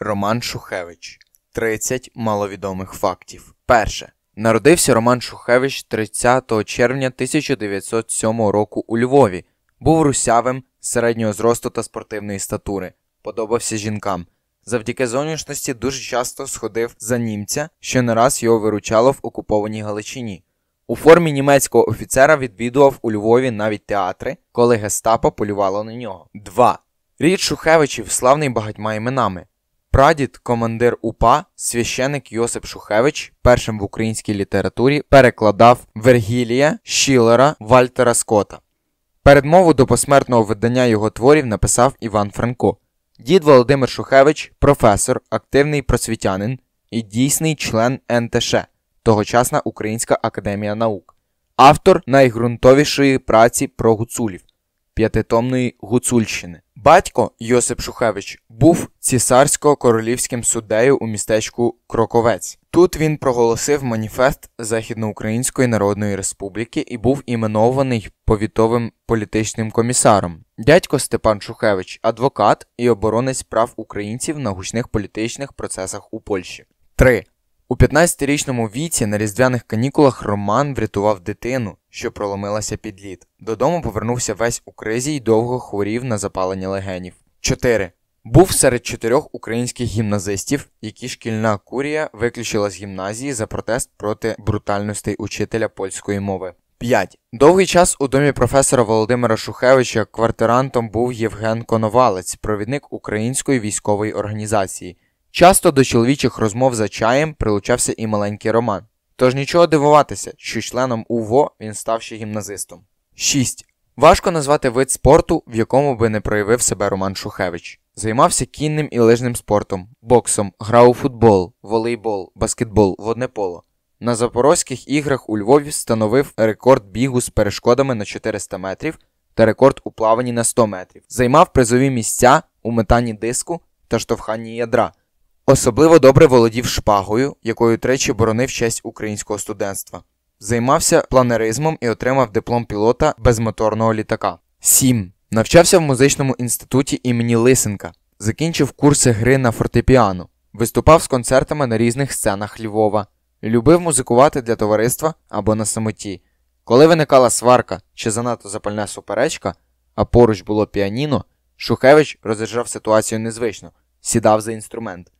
Роман Шухевич 30 маловідомих фактів. Перше. Народився Роман Шухевич 30 червня 1907 року у Львові. Був русявим середнього зросту та спортивної статури. Подобався жінкам. Завдяки зовнішності дуже часто сходив за німця, що не раз його виручало в окупованій Галичині. У формі німецького офіцера відвідував у Львові навіть театри, коли гестапо полювало на нього. 2. Рід Шухевичів славний багатьма іменами. Прадід, командир УПА, священик Йосип Шухевич, першим в українській літературі перекладав Вергілія, Шілера, Вальтера Скота. Передмову до посмертного видання його творів написав Іван Франко. Дід Володимир Шухевич, професор, активний просвітянин і дійсний член НТШ, тогочасна Українська академія наук, автор найґрунтовішої праці про гуцулів п'ятитомної Гуцульщини. Батько Йосип Шухевич був цісарсько королівським суддею у містечку Кроковець. Тут він проголосив маніфест Західноукраїнської Народної Республіки і був іменований повітовим політичним комісаром. Дядько Степан Шухевич адвокат і оборонець прав українців на гучних політичних процесах у Польщі. 3. У 15-річному віці на різдвяних канікулах Роман врятував дитину, що проломилася під лід. Додому повернувся весь у кризі і довго хворів на запалення легенів. 4. Був серед чотирьох українських гімназистів, які шкільна курія виключила з гімназії за протест проти брутальностей учителя польської мови. 5. Довгий час у домі професора Володимира Шухевича квартирантом був Євген Коновалець, провідник української військової організації. Часто до чоловічих розмов за чаєм прилучався і маленький Роман. Тож нічого дивуватися, що членом УВО він став ще гімназистом. 6. Важко назвати вид спорту, в якому би не проявив себе Роман Шухевич. Займався кінним і лижним спортом, боксом, грав у футбол, волейбол, баскетбол, водне поло. На Запорозьких іграх у Львові встановив рекорд бігу з перешкодами на 400 метрів та рекорд у плаванні на 100 метрів. Займав призові місця у метанні диску та штовханні ядра. Особливо добре володів шпагою, якою тричі боронив честь українського студентства. Займався планеризмом і отримав диплом пілота безмоторного літака. 7. Навчався в музичному інституті імені Лисенка, закінчив курси гри на фортепіано, виступав з концертами на різних сценах Львова, любив музикувати для товариства або на самоті. Коли виникала сварка чи занадто запальна суперечка, а поруч було піаніно, Шухевич розіржав ситуацію незвично, сідав за інструмент.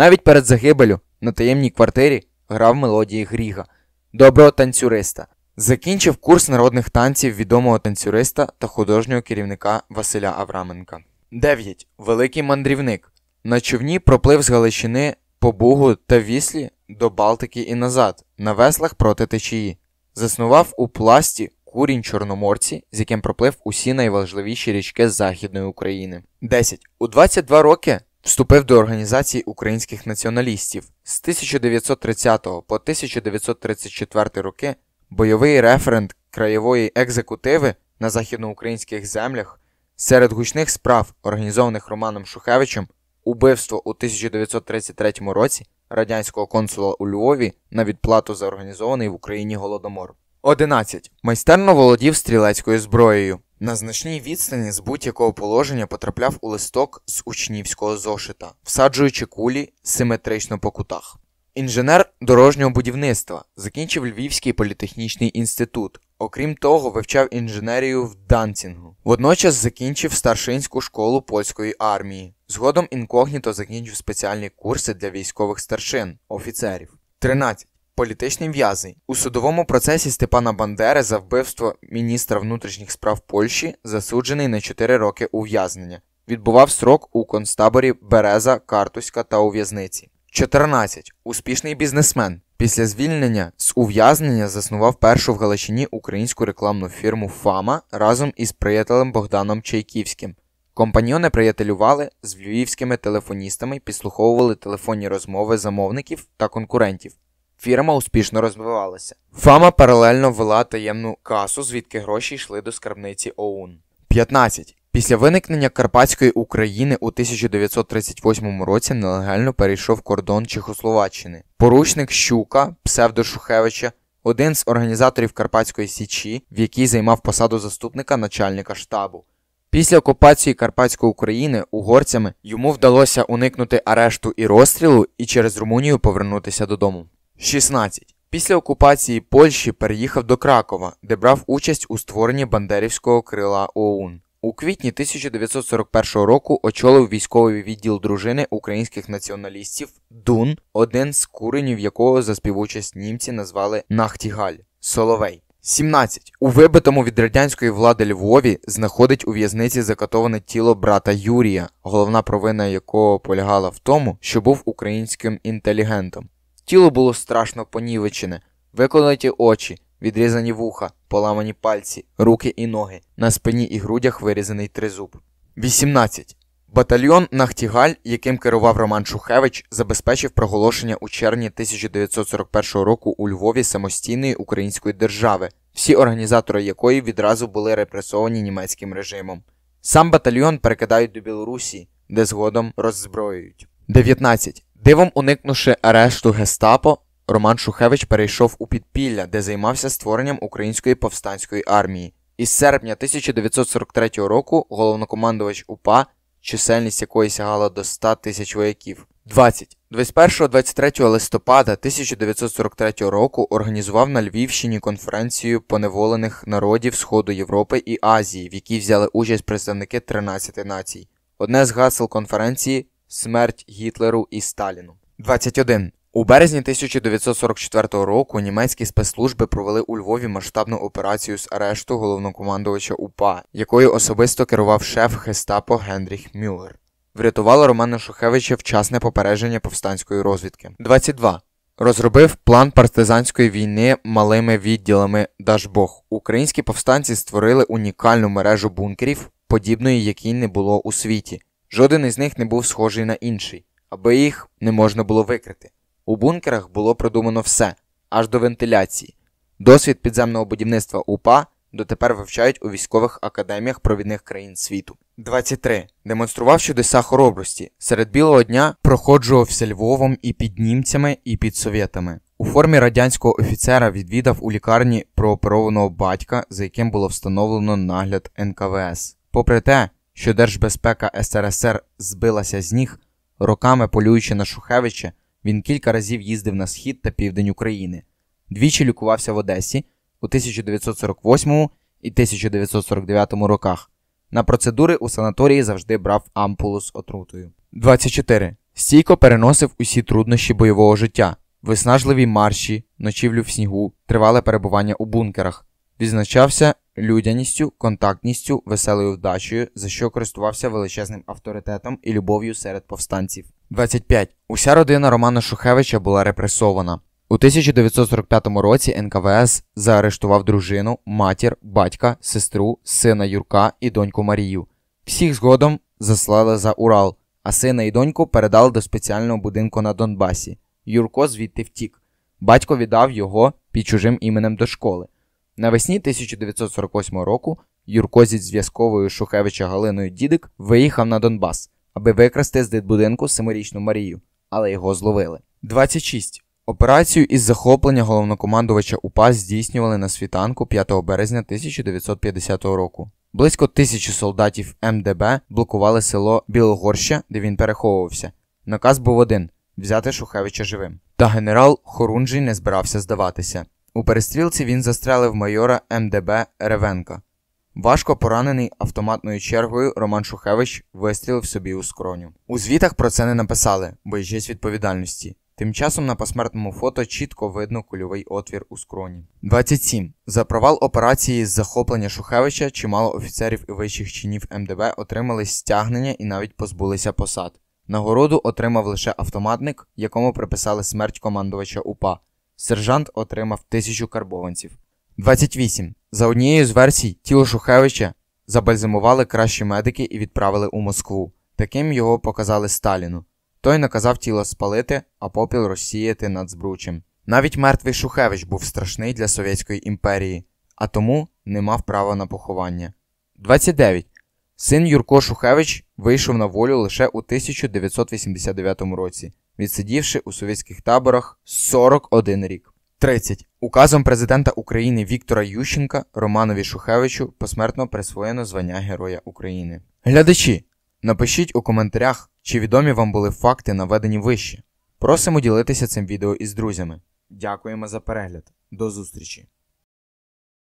Навіть перед загибелю на таємній квартирі грав мелодії Гріга, доброго танцюриста. Закінчив курс народних танців відомого танцюриста та художнього керівника Василя Авраменка. 9. Великий мандрівник. На човні проплив з Галичини по Бугу та Віслі до Балтики і назад, на веслах проти течії. Заснував у пласті курінь Чорноморці, з яким проплив усі найважливіші річки Західної України. 10. У 22 роки Вступив до Організації українських націоналістів з 1930 по 1934 роки бойовий референт краєвої екзекутиви на західноукраїнських землях серед гучних справ, організованих Романом Шухевичем, убивство у 1933 році радянського консула у Львові на відплату за організований в Україні голодомор. 11. майстерно володів стрілецькою зброєю. На значній відстані з будь-якого положення потрапляв у листок з учнівського зошита, всаджуючи кулі симетрично по кутах. Інженер дорожнього будівництва закінчив Львівський політехнічний інститут. Окрім того, вивчав інженерію в Данцінгу. Водночас закінчив старшинську школу польської армії. Згодом інкогніто закінчив спеціальні курси для військових старшин, офіцерів. 13 політичний в'язень у судовому процесі Степана Бандери за вбивство міністра внутрішніх справ Польщі, засуджений на 4 роки ув'язнення. Відбував срок у концтаборі Береза, Картуська та у в'язниці. 14. Успішний бізнесмен. Після звільнення з ув'язнення заснував першу в Галичині українську рекламну фірму Фама разом із приятелем Богданом Чайківським. Компаньйони приятелювали з львівськими телефоністами і підслуховували телефонні розмови замовників та конкурентів. Фірма успішно розвивалася. Фама паралельно вела таємну касу, звідки гроші йшли до скарбниці ОУН. 15. Після виникнення Карпатської України у 1938 році нелегально перейшов кордон Чехословаччини. Порушник Щука, псевдошухевича, один з організаторів Карпатської Січі, в якій займав посаду заступника начальника штабу. Після окупації Карпатської України угорцями йому вдалося уникнути арешту і розстрілу і через Румунію повернутися додому. 16. Після окупації Польщі переїхав до Кракова, де брав участь у створенні Бандерівського крила ОУН. У квітні 1941 року очолив військовий відділ дружини українських націоналістів Дун, один з куренів якого за співучасть німці назвали Нахтігаль Соловей. 17. у вибитому від радянської влади Львові знаходить у в'язниці закатоване тіло брата Юрія, головна провина якого полягала в тому, що був українським інтелігентом. Тіло було страшно понівечене, виколоті очі, відрізані вуха, поламані пальці, руки і ноги, на спині і грудях вирізаний тризуб. 18. Батальйон Нахтігаль, яким керував Роман Шухевич, забезпечив проголошення у червні 1941 року у Львові самостійної української держави, всі організатори якої відразу були репресовані німецьким режимом. Сам батальйон перекидають до Білорусі, де згодом роззброюють. 19. Дивом уникнувши арешту гестапо, Роман Шухевич перейшов у підпілля, де займався створенням української повстанської армії. Із серпня 1943 року головнокомандувач УПА, чисельність якої сягала до 100 тисяч вояків. 20. 21-23 листопада 1943 року організував на Львівщині конференцію поневолених народів Сходу Європи і Азії, в якій взяли участь представники 13 націй. Одне з гасел конференції Смерть Гітлеру і Сталіну. 21. У березні 1944 року німецькі спецслужби провели у Львові масштабну операцію з арешту головнокомандувача УПА, якою особисто керував шеф Хестапо Генріх Мюллер. Врятувало Романа Шухевича вчасне попередження повстанської розвідки. 22. Розробив план партизанської війни малими відділами Дашбог. Українські повстанці створили унікальну мережу бункерів, подібної якій не було у світі. Жоден із них не був схожий на інший, аби їх не можна було викрити. У бункерах було продумано все, аж до вентиляції. Досвід підземного будівництва УПА дотепер вивчають у військових академіях провідних країн світу. 23. Демонстрував чудеса хоробрості. Серед білого дня проходжувався Львовом і під німцями, і під совєтами. У формі радянського офіцера відвідав у лікарні прооперованого батька, за яким було встановлено нагляд НКВС. Попри те, що Держбезпека СРСР збилася з ніг, роками полюючи на Шухевича, він кілька разів їздив на схід та південь України. Двічі лікувався в Одесі у 1948 і 1949 роках. На процедури у санаторії завжди брав ампулу з отрутою. 24. Стійко переносив усі труднощі бойового життя, виснажливі марші, ночівлю в снігу, тривале перебування у бункерах. Відзначався людяністю, контактністю, веселою вдачею, за що користувався величезним авторитетом і любов'ю серед повстанців. 25. Уся родина Романа Шухевича була репресована. У 1945 році НКВС заарештував дружину, матір, батька, сестру, сина Юрка і доньку Марію. Всіх згодом заслали за Урал, а сина і доньку передали до спеціального будинку на Донбасі. Юрко звідти втік. Батько віддав його під чужим іменем до школи. Навесні 1948 року Юрко зі зв'язковою Шухевича Галиною Дідик виїхав на Донбас, аби викрасти з дитбудинку семирічну Марію, але його зловили. 26. Операцію із захоплення головнокомандувача УПА здійснювали на світанку 5 березня 1950 року. Близько тисячі солдатів МДБ блокували село Білогорща, де він переховувався. Наказ був один взяти Шухевича живим. Та генерал Хорунжий не збирався здаватися. У перестрілці він застрелив майора МДБ Ревенка. Важко поранений автоматною чергою Роман Шухевич вистрілив собі у скроню. У звітах про це не написали, боячись відповідальності. Тим часом на посмертному фото чітко видно кульовий отвір у скроні. 27. За провал операції з захоплення Шухевича чимало офіцерів і вищих чинів МДБ отримали стягнення і навіть позбулися посад. Нагороду отримав лише автоматник, якому приписали смерть командувача УПА Сержант отримав тисячу карбованців. 28. За однією з версій, тіло Шухевича забальзамували кращі медики і відправили у Москву. Таким його показали Сталіну. Той наказав тіло спалити, а попіл розсіяти над збручем. Навіть мертвий Шухевич був страшний для Совєтської імперії, а тому не мав права на поховання. 29. Син Юрко Шухевич вийшов на волю лише у 1989 році, відсидівши у совєтських таборах 41 рік. 30. указом президента України Віктора Ющенка Романові Шухевичу посмертно присвоєно звання Героя України. Глядачі, напишіть у коментарях, чи відомі вам були факти, наведені вище. Просимо ділитися цим відео із друзями. Дякуємо за перегляд. До зустрічі!